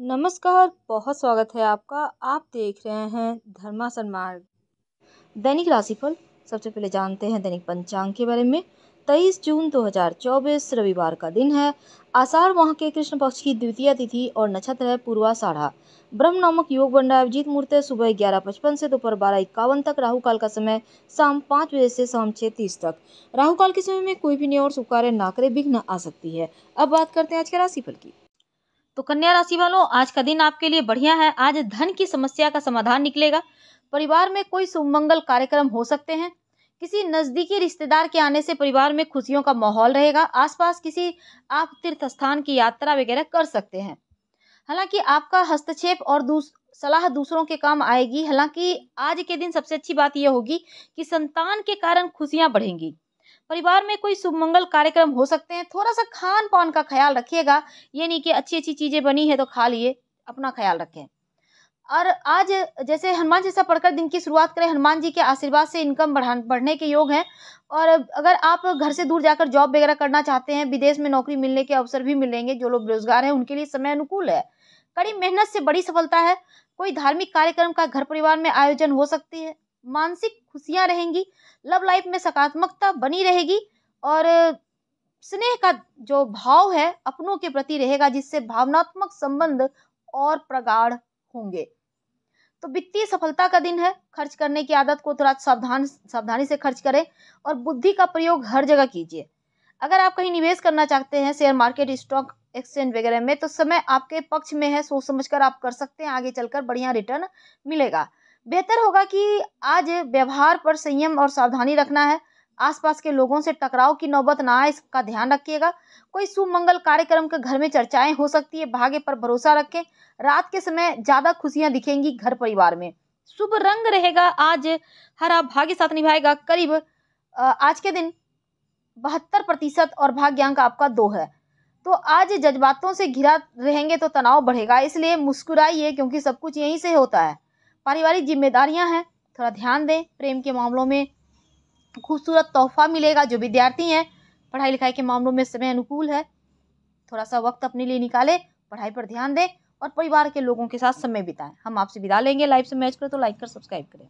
नमस्कार बहुत स्वागत है आपका आप देख रहे हैं धर्मा सन्मार्ग दैनिक राशिफल सबसे पहले जानते हैं दैनिक पंचांग के बारे में 23 जून 2024 रविवार का दिन है आषाढ़ माह के कृष्ण पक्ष की द्वितीय तिथि और नक्षत्र है पूर्वा साढ़ा ब्रह्म नामक योग बन रहा है अभिजीत मूर्त सुबह ग्यारह पचपन से दोपहर बारह इक्यावन तक राहु काल का समय शाम पाँच बजे से शाम छः तीस तक राहु काल के समय में कोई भी नियम और शुभ कार्य ना करे विघ्न आ सकती है अब बात करते हैं आज के राशिफल की तो कन्या राशि वालों आज का दिन आपके लिए बढ़िया है आज धन की समस्या का समाधान निकलेगा परिवार में कोई सुमंगल कार्यक्रम हो सकते हैं किसी नज़दीकी रिश्तेदार के आने से परिवार में खुशियों का माहौल रहेगा आसपास किसी आप तीर्थ स्थान की यात्रा वगैरह कर सकते हैं हालांकि आपका हस्तक्षेप और दूस, सलाह दूसरों के काम आएगी हालांकि आज के दिन सबसे अच्छी बात यह होगी कि संतान के कारण खुशियां बढ़ेंगी परिवार में कोई शुभ मंगल कार्यक्रम हो सकते हैं थोड़ा सा खान पान का ख्याल रखिएगा ये नहीं कि अच्छी अच्छी चीज़ें बनी है तो खा लिए अपना ख्याल रखें और आज जैसे हनुमान जैसा पढ़कर दिन की शुरुआत करें हनुमान जी के आशीर्वाद से इनकम बढ़ा बढ़ने के योग हैं और अगर आप घर से दूर जाकर जॉब वगैरह करना चाहते हैं विदेश में नौकरी मिलने के अवसर भी मिलेंगे जो लोग बेरोजगार हैं उनके लिए समय अनुकूल है कड़ी मेहनत से बड़ी सफलता है कोई धार्मिक कार्यक्रम का घर परिवार में आयोजन हो सकती है मानसिक खुशियां रहेंगी लव लाइफ में सकारात्मकता बनी रहेगी और स्नेह का जो भाव है अपनों के प्रति रहेगा जिससे भावनात्मक संबंध और प्रगाढ़ होंगे तो वित्तीय सफलता का दिन है खर्च करने की आदत को थोड़ा सावधान सावधानी से खर्च करें और बुद्धि का प्रयोग हर जगह कीजिए अगर आप कहीं निवेश करना चाहते हैं शेयर मार्केट स्टॉक एक्सचेंज वगैरह में तो समय आपके पक्ष में है सोच समझ कर आप कर सकते हैं आगे चलकर बढ़िया रिटर्न मिलेगा बेहतर होगा कि आज व्यवहार पर संयम और सावधानी रखना है आसपास के लोगों से टकराव की नौबत ना आए इसका ध्यान रखिएगा कोई सुमंगल कार्यक्रम के घर में चर्चाएं हो सकती है भाग्य पर भरोसा रखें रात के समय ज्यादा खुशियां दिखेंगी घर परिवार में शुभ रंग रहेगा आज हरा भाग्य साथ निभाएगा करीब आज के दिन बहत्तर प्रतिशत और भाग्यांक आपका दो है तो आज जज्बातों से घिरा रहेंगे तो तनाव बढ़ेगा इसलिए मुस्कुराइए क्योंकि सब कुछ यहीं से होता है पारिवारिक जिम्मेदारियां हैं थोड़ा ध्यान दें प्रेम के मामलों में खूबसूरत तोहफा मिलेगा जो विद्यार्थी हैं पढ़ाई लिखाई के मामलों में समय अनुकूल है थोड़ा सा वक्त अपने लिए निकालें पढ़ाई पर ध्यान दें और परिवार के लोगों के साथ समय बिताएं हम आपसे विदा लेंगे लाइव से मैच करें तो लाइक कर सब्सक्राइब करें